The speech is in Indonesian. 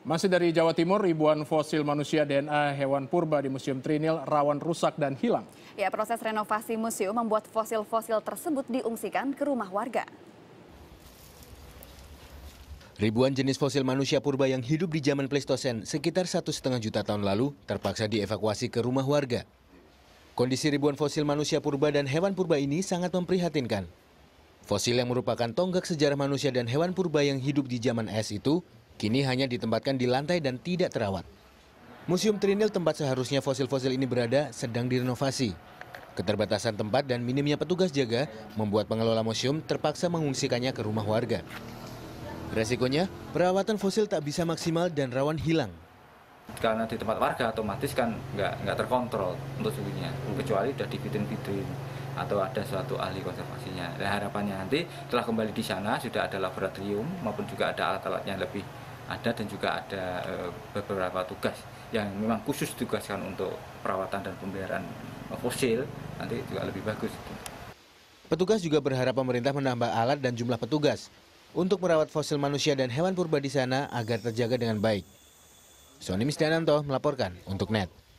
Masih dari Jawa Timur, ribuan fosil manusia DNA hewan purba di Museum Trinil rawan rusak dan hilang. Ya, proses renovasi museum membuat fosil-fosil tersebut diungsikan ke rumah warga. Ribuan jenis fosil manusia purba yang hidup di zaman Pleistosen sekitar satu setengah juta tahun lalu terpaksa dievakuasi ke rumah warga. Kondisi ribuan fosil manusia purba dan hewan purba ini sangat memprihatinkan. Fosil yang merupakan tonggak sejarah manusia dan hewan purba yang hidup di zaman es itu kini hanya ditempatkan di lantai dan tidak terawat. Museum Trinil tempat seharusnya fosil-fosil ini berada sedang direnovasi. Keterbatasan tempat dan minimnya petugas jaga membuat pengelola museum terpaksa mengungsikannya ke rumah warga. Resikonya, perawatan fosil tak bisa maksimal dan rawan hilang. Karena di tempat warga otomatis kan nggak nggak terkontrol untuk suhunya, kecuali sudah dipitin-pitin atau ada suatu ahli konservasinya. Nah, harapannya nanti telah kembali di sana sudah ada laboratorium maupun juga ada alat-alatnya lebih ada dan juga ada eh, beberapa tugas yang memang khusus ditugaskan untuk perawatan dan pemeliharaan fosil nanti juga lebih bagus. Petugas juga berharap pemerintah menambah alat dan jumlah petugas untuk merawat fosil manusia dan hewan purba di sana agar terjaga dengan baik. Sony Misdananto melaporkan untuk NET.